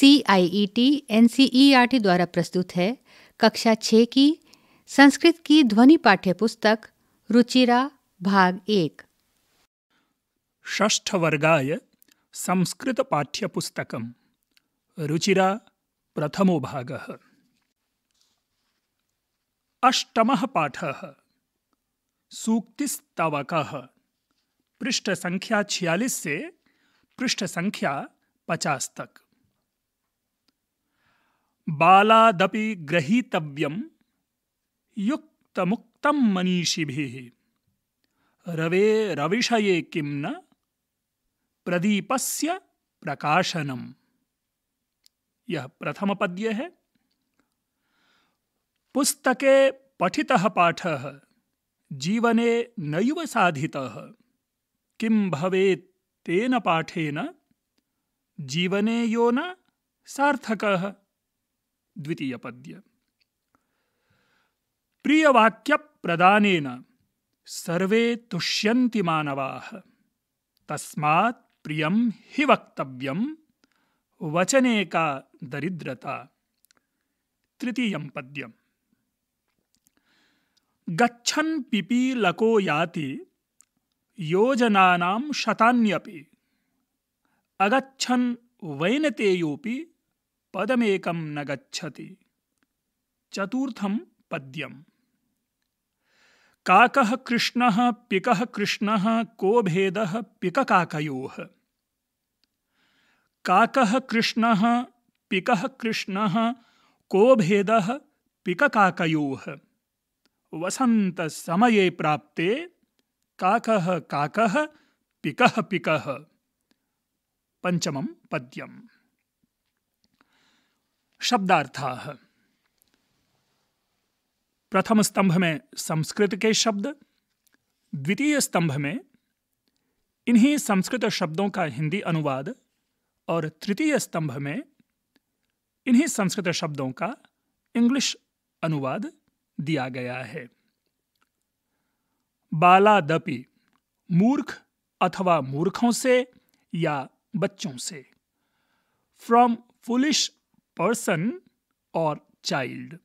C I E T N C E R T द्वारा प्रस्तुत है कक्षा छः की संस्कृत की ध्वनि पाठ्य पुस्तक रुचिरा भाग एक ष्ठ वर्गाय संस्कृत पाठ्य पुस्तक रुचिरा प्रथमो भाग अष्टम पाठ सूक्तिवक पृष्ठ संख्या छियालीस से पृष्ठ संख्या पचास तक बालादपि ग्रहीतव्यं युक्तमुक्तं मनीषिभिः रवे रविषये किं न प्रदीपस्य प्रकाशनम यह प्रथम पद्य है पुस्तके पठितः पाठः जीवने नैव साधितः किं भवेत् तेन पाठेन जीवने यो न सार्थकः द्वितीय पद्य प्रिय वाक्य प्रदानेन सर्वे तुष्यन्ति मानवाः तस्मात् प्रियं हि वक्तव्यं वचने का दरिद्रता तृतीयं पद्यम् गच्छन् पिपीलको याति योजनानां शतान्यपि अगच्छन् वैनतेयोऽपि पदमेकं न गच्छति चतुर्थं पद्यम् काकः कृष्णः पिकः कृष्णः को भेदः पिककाकयोः काकः कृष्णः पिकः कृष्णः को भेदः पिककाकयोः वसन्तसमये प्राप्ते काकः काकः पिकः पिकः पञ्चमं पद्यम् शब्दार्थाः प्रथम स्तंभ में संस्कृत के शब्द द्वितीय स्तंभ में इन्हीं संस्कृत शब्दों का हिंदी अनुवाद और तृतीय स्तंभ में इन्हीं संस्कृत शब्दों का इंग्लिश अनुवाद दिया गया है बालादपि मूर्ख अथवा मूर्खों से या बच्चों से from foolish person or child.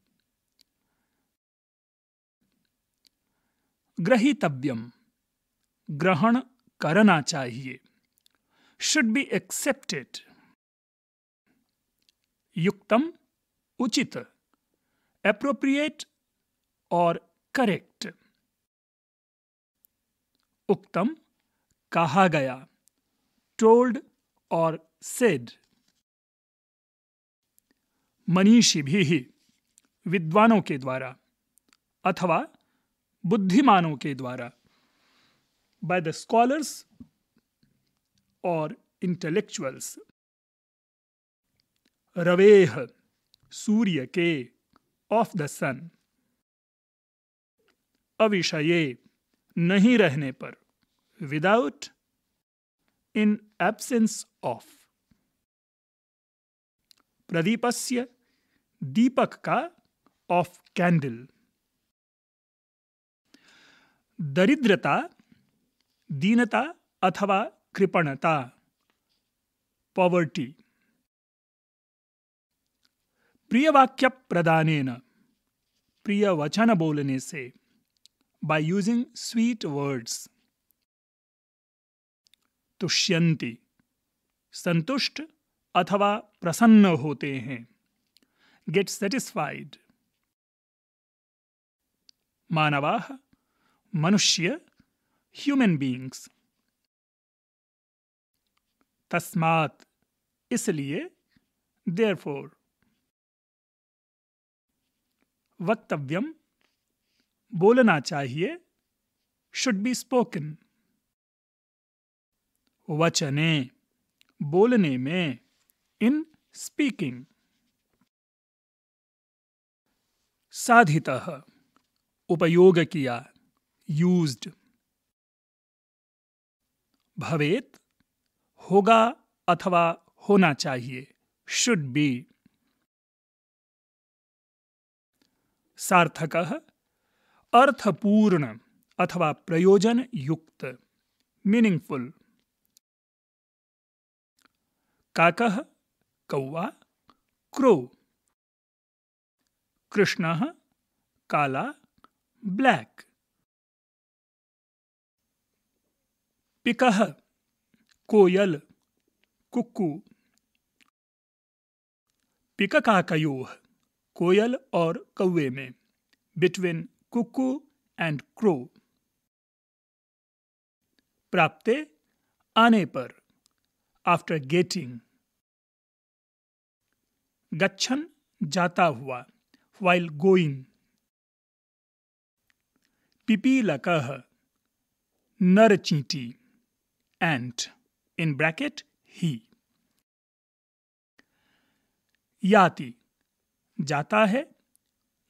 ग्रहितव्यम ग्रहण करना चाहिए शुड बी एक्सेप्टेड युक्तम उचित एप्रोप्रिएट और करेक्ट उक्तम कहा गया टोल्ड और सेड मनीषी भी ही विद्वानों के द्वारा अथवा बुद्धिमानों के द्वारा बाय द स्कॉलर्स और इंटेलेक्चुअल्स रवेह सूर्य के ऑफ द सन अविषय नहीं रहने पर विदाउट इन एब्सेंस ऑफ प्रदीपस्य दीपक का ऑफ कैंडल दरिद्रता दीनता अथवा कृपणता पॉवर्टी प्रिय वाक्य प्रिय वचन बोलने से बाय यूजिंग स्वीट वर्ड्स तुष्यंती संतुष्ट अथवा प्रसन्न होते हैं get satisfied. Manavaha, Manushya, human beings. तस्मात इसलिए देयरफॉर वक्तव्यम बोलना चाहिए शुड बी स्पोकन वचने बोलने में इन स्पीकिंग साधिता उपयोग किया यूज्ड भवेत होगा अथवा होना चाहिए शुड बी सार्थक अर्थपूर्ण अथवा प्रयोजन युक्त मीनिंगफुल काक कौवा क्रो कृष्ण काला ब्लैक पिक कोयल कुक्कू पिककाकयोः कोयल और कौवे में बिटवीन कुक्कू एंड क्रो प्राप्ते आने पर आफ्टर गेटिंग गच्छन जाता हुआ while going. Pipilakah, narchiti, ant, in bracket, he. Yati Jata hai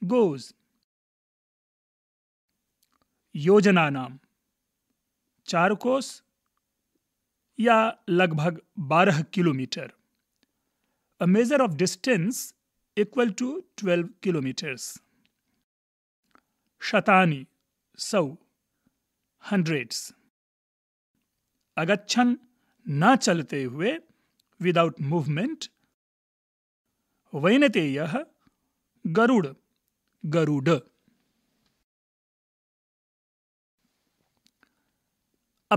goes योजना नाम चार कोस या लगभग 12 kilometre a measure of distance equal to twelve kilometres शतानी सौ हंड्रेड्स अगच्छन न चलते हुए विदाउट मूवमेंट वैनते यह गरुड़ गरुड़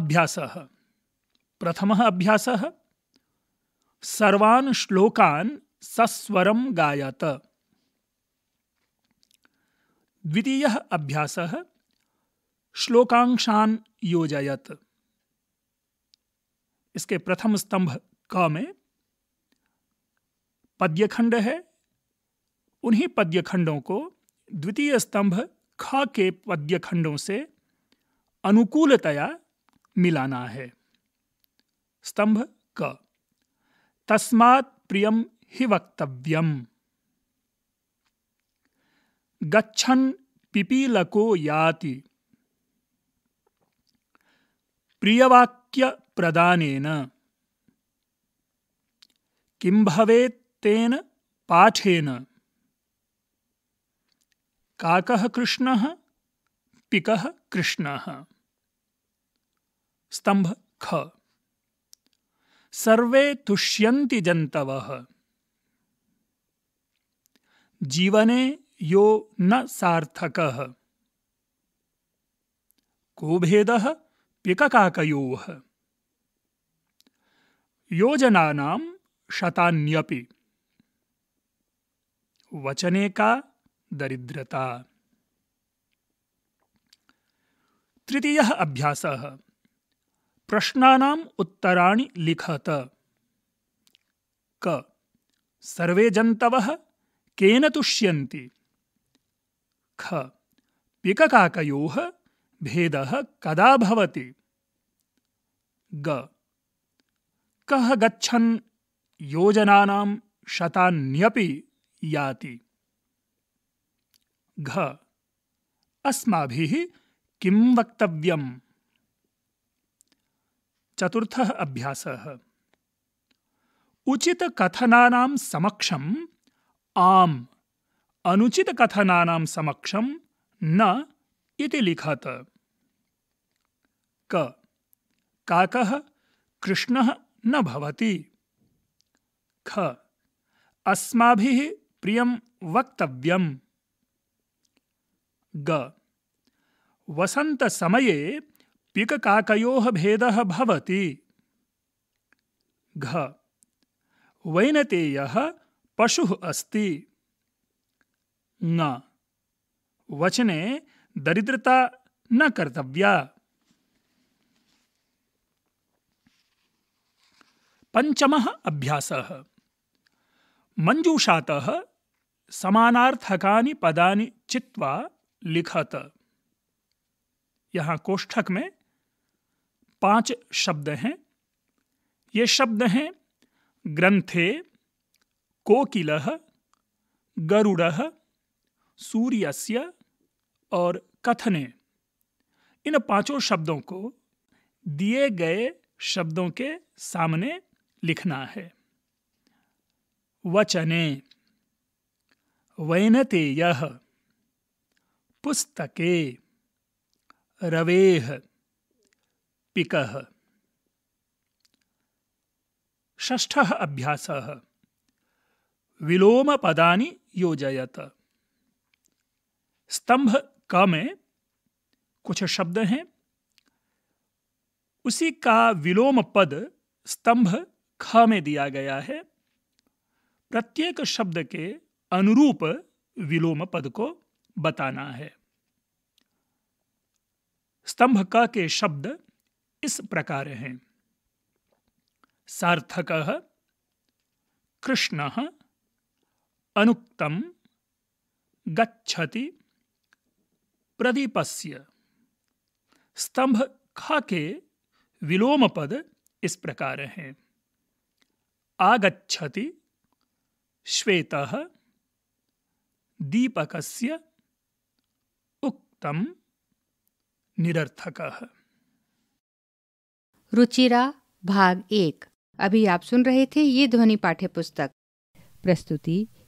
अभ्यास प्रथमः अभ्यासः सर्वान् श्लोकान सस्वरं गायत द्वितीयः अभ्यासः श्लोकांशान योजयत इसके प्रथम स्तंभ क में पद्यखंड है उन्हीं पद्यखंडों को द्वितीय स्तंभ ख के पद्यखंडों से अनुकूलतया मिलाना है स्तंभ क तस्मात् प्रियम हि वक्तव्यम् गच्छन् पिपीलको याति प्रियवाक्यप्रदानेन किं भवेत् तेन पाठेन काकः कृष्णः पिकः कृष्णः स्तम्भ ख सर्वे तुष्यन्ति जन्तवः जीवने यो न सार्थकः को भेदः पिककाकयोः योजनानां शतान्यपि वचने का दरिद्रता तृतीय अभ्यास प्रश्नानाम् उत्तराणि लिखत क सर्वे जन्तवः केन तुष्यन्ति ख पिककाकयोः भेदः कदा भवति ग कः गच्छन् योजनानां शतान्यपि याति घ अस्माभिः किं वक्तव्यम् चतुर्थः अभ्यासः उचितकथनानां समक्षं आम अनुचित कथनानां समक्षम न इति लिखत क काकः कृष्णः न भवति ख अस्माभिः प्रियं वक्तव्यम् ग वसन्तसमये पिककाकयोः भेदः भवति घ वैनतेयः पशुः अस्ति न वचने दरिद्रता न कर्तव्या पंचमः अभ्यासः मंजूषातः समानार्थकानि पदानि चित्वा लिखत यहाँ कोष्ठक में पांच शब्द हैं ये शब्द हैं ग्रंथे कोकिलः गरुडः सूर्यस्य और कथने इन पांचों शब्दों को दिए गए शब्दों के सामने लिखना है वचने वैनतेयः पुस्तके रवेह पिकह ष्ठ अभ्यासः विलोम पदानि योजयत स्तंभ क में कुछ शब्द हैं उसी का विलोम पद स्तंभ ख में दिया गया है प्रत्येक शब्द के अनुरूप विलोम पद को बताना है स्तंभ क के शब्द इस प्रकार हैं सार्थक कृष्ण अनुक्तम गच्छति प्रदीपस्य स्तंभ ख के विलोम पद इस प्रकार हैं आगछति श्वेत दीपक उक्तम निरर्थक रुचिरा भाग एक अभी आप सुन रहे थे ये ध्वनि पाठ्य पुस्तक प्रस्तुति